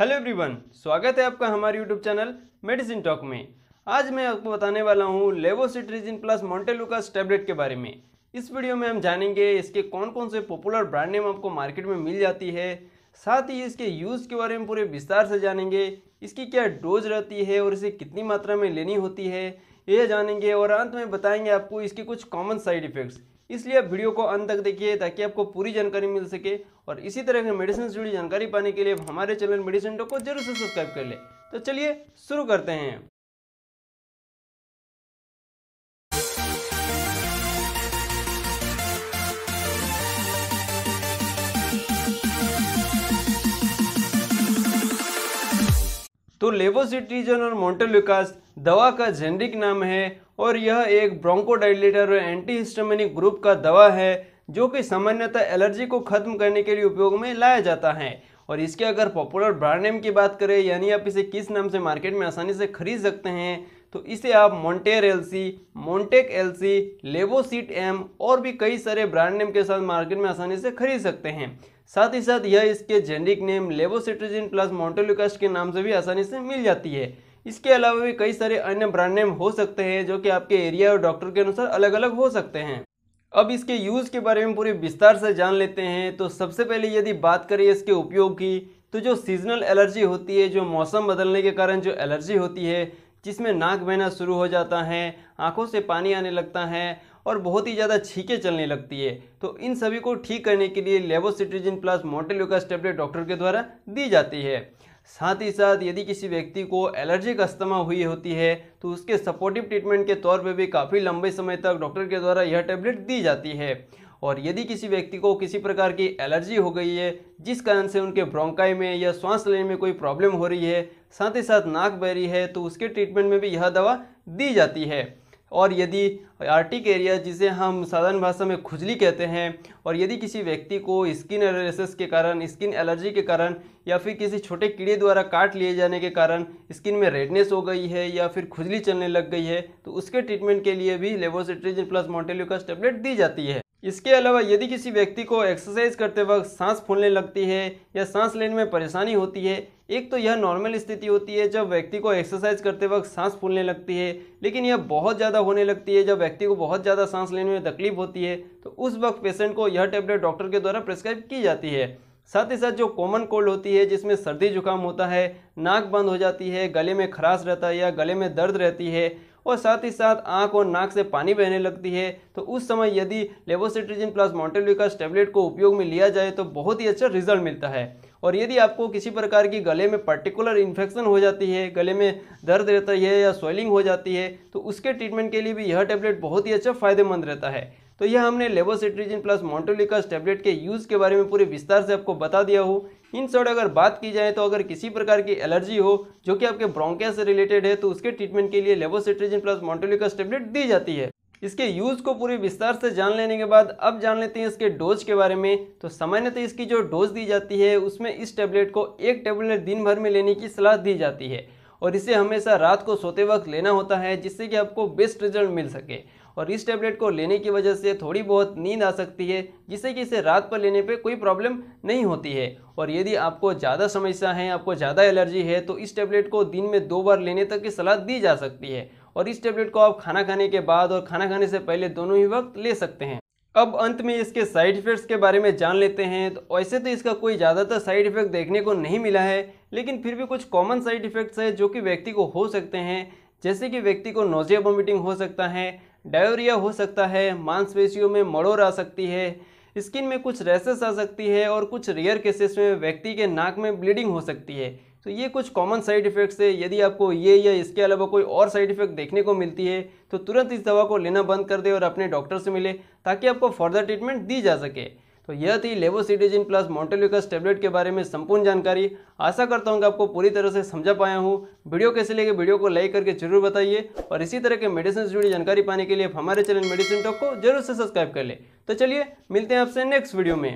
hello everyone स्वागत है आपका हमारे यूट्यूब चैनल मेडिसिन टॉक में आज मैं आपको बताने वाला हूँ लेवोसिट्रिजिन प्लस मोन्टेलुकास टैबलेट के बारे में इस वीडियो में हम जानेंगे इसके कौन कौन से पॉपुलर ब्रांड नेम आपको मार्केट में मिल जाती है साथ ही इसके यूज़ के बारे में पूरे विस्तार से जानेंगे इसकी क्या डोज रहती है और इसे कितनी मात्रा में लेनी होती है ये जानेंगे और अंत में बताएंगे आपको इसके कुछ कॉमन साइड इफ़ेक्ट्स इसलिए आप वीडियो को अंत तक देखिए ताकि आपको पूरी जानकारी मिल सके और इसी तरह के मेडिसिन से जुड़ी जानकारी पाने के लिए हमारे चैनल मेडिसिन को जरूर से सब्सक्राइब कर ले तो चलिए शुरू करते हैं तो लेबोसिटीजन और मोन्टेल्यूकास दवा का जेनरिक नाम है और यह एक ब्रोंकोडाइलेटर और एंटीहिस्टामिनिक ग्रुप का दवा है जो कि सामान्यतः एलर्जी को खत्म करने के लिए उपयोग में लाया जाता है और इसके अगर पॉपुलर ब्रांड नेम की बात करें यानी आप इसे किस नाम से मार्केट में आसानी से खरीद सकते हैं तो इसे आप L LC Montek LC levocet M और भी कई सारे ब्रांड नेम के साथ मार्केट में आसानी से खरीद सकते हैं साथ ही साथ यह इसके generic name levocetirizine plus montelukast के नाम से भी आसानी से मिल जाती है इसके अलावा भी कई सारे अन्य ब्रांड नेम हो सकते हैं जो कि आपके एरिया और डॉक्टर के अनुसार अलग अलग हो सकते हैं अब इसके यूज़ के बारे में पूरे विस्तार से जान लेते हैं तो सबसे पहले यदि बात करें इसके उपयोग की तो जो सीजनल एलर्जी होती है जो मौसम बदलने के कारण जो एलर्जी होती है जिसमें नाक बहना शुरू हो जाता है आंखों से पानी आने लगता है और बहुत ही ज़्यादा छीके चलने लगती है तो इन सभी को ठीक करने के लिए levocetirizine plus montelukast tablet doctor के द्वारा दी जाती है साथ ही साथ यदि किसी व्यक्ति को एलर्जिक अस्थमा हुई होती है तो उसके सपोर्टिव ट्रीटमेंट के तौर पर भी काफ़ी लंबे समय तक डॉक्टर के द्वारा यह टेबलेट दी जाती है और यदि किसी व्यक्ति को किसी प्रकार की एलर्जी हो गई है जिस कारण से उनके ब्रोंकाई में या श्वास लेने में कोई प्रॉब्लम हो रही है साथ ही साथ नाक बह रही है तो उसके ट्रीटमेंट में भी यह दवा दी जाती है और यदि आर्टिक एरिया जिसे हम साधारण भाषा में खुजली कहते हैं और यदि किसी व्यक्ति को स्किन एलर्जिस के कारण स्किन एलर्जी के कारण या फिर किसी छोटे कीड़े द्वारा काट लिए जाने के कारण स्किन में रेडनेस हो गई है या फिर खुजली चलने लग गई है तो उसके ट्रीटमेंट के लिए भी लेवोसिट्रिजिन प्लस मोन्टेल्यूकस टेबलेट दी जाती है इसके अलावा यदि किसी व्यक्ति को एक्सरसाइज करते वक्त सांस फूलने लगती है या सांस लेने में परेशानी होती है एक तो यह नॉर्मल स्थिति होती है जब व्यक्ति को एक्सरसाइज करते वक्त सांस फूलने लगती है लेकिन यह बहुत ज़्यादा होने लगती है जब व्यक्ति को बहुत ज़्यादा सांस लेने में तकलीफ होती है तो उस वक्त पेशेंट को यह टेबलेट डॉक्टर के द्वारा प्रिस्क्राइब की जाती है साथ ही साथ जो कॉमन कोल्ड होती है जिसमें सर्दी जुकाम होता है नाक बंद हो जाती है गले में खराश रहता है या गले में दर्द रहती है और साथ ही साथ आँख और नाक से पानी बहने लगती है तो उस समय यदि लेवोसिट्रिजिन प्लस मोन्टेलविकास टैबलेट को उपयोग में लिया जाए तो बहुत ही अच्छा रिजल्ट मिलता है और यदि आपको किसी प्रकार की गले में पर्टिकुलर इन्फेक्शन हो जाती है गले में दर्द रहता है या स्वेलिंग हो जाती है तो उसके ट्रीटमेंट के लिए भी यह टैबलेट बहुत ही अच्छा फ़ायदेमंद रहता है तो यह हमने लेबोसिट्रीजिन प्लस मोन्टोलिकस टैबलेट के यूज़ के बारे में पूरे विस्तार से आपको बता दिया हो इन शॉर्ट अगर बात की जाए तो अगर किसी प्रकार की एलर्जी हो जो कि आपके ब्रोंकिया से रिलेटेड है तो उसके ट्रीटमेंट के लिए लेबोसिट्रीजिन प्लस मोन्टोलिकस टैबलेट दी जाती है इसके यूज़ को पूरे विस्तार से जान लेने के बाद अब जान लेते हैं इसके डोज के बारे में तो सामान्यतः इसकी जो डोज दी जाती है उसमें इस टैबलेट को एक टैबलेट दिन भर में लेने की सलाह दी जाती है और इसे हमेशा रात को सोते वक्त लेना होता है जिससे कि आपको बेस्ट रिजल्ट मिल सके और इस टैबलेट को लेने की वजह से थोड़ी बहुत नींद आ सकती है जिससे कि इसे रात पर लेने पे कोई प्रॉब्लम नहीं होती है और यदि आपको ज़्यादा समस्या है आपको ज़्यादा एलर्जी है तो इस टैबलेट को दिन में दो बार लेने तक की सलाह दी जा सकती है और इस टैबलेट को आप खाना खाने के बाद और खाना खाने से पहले दोनों ही वक्त ले सकते हैं अब अंत में इसके साइड इफ़ेक्ट्स के बारे में जान लेते हैं तो वैसे तो इसका कोई ज़्यादातर साइड इफ़ेक्ट देखने को नहीं मिला है लेकिन फिर भी कुछ कॉमन साइड इफ़ेक्ट्स है जो कि व्यक्ति को हो सकते हैं जैसे कि व्यक्ति को नोजिया वोमिटिंग हो सकता है डायोरिया हो सकता है मांसपेशियों में मड़ोर आ सकती है स्किन में कुछ रेसेस आ सकती है और कुछ रेयर केसेस में व्यक्ति के नाक में ब्लीडिंग हो सकती है तो ये कुछ कॉमन साइड इफ़ेक्ट्स है यदि आपको ये या इसके अलावा कोई और साइड इफ़ेक्ट देखने को मिलती है तो तुरंत इस दवा को लेना बंद कर दे और अपने डॉक्टर से मिले ताकि आपको फर्दर ट्रीटमेंट दी जा सके तो यह थी लेवोसिटिजिन प्लस मोन्टेल्यूकस टैबलेट के बारे में संपूर्ण जानकारी आशा करता हूँ कि आपको पूरी तरह से समझा पाया हूँ वीडियो कैसे लगे वीडियो को लाइक करके जरूर बताइए और इसी तरह के मेडिसिन से जुड़ी जानकारी पाने के लिए हमारे चैनल मेडिसिन टॉक को जरूर से सब्सक्राइब कर ले तो चलिए मिलते हैं आपसे नेक्स्ट वीडियो में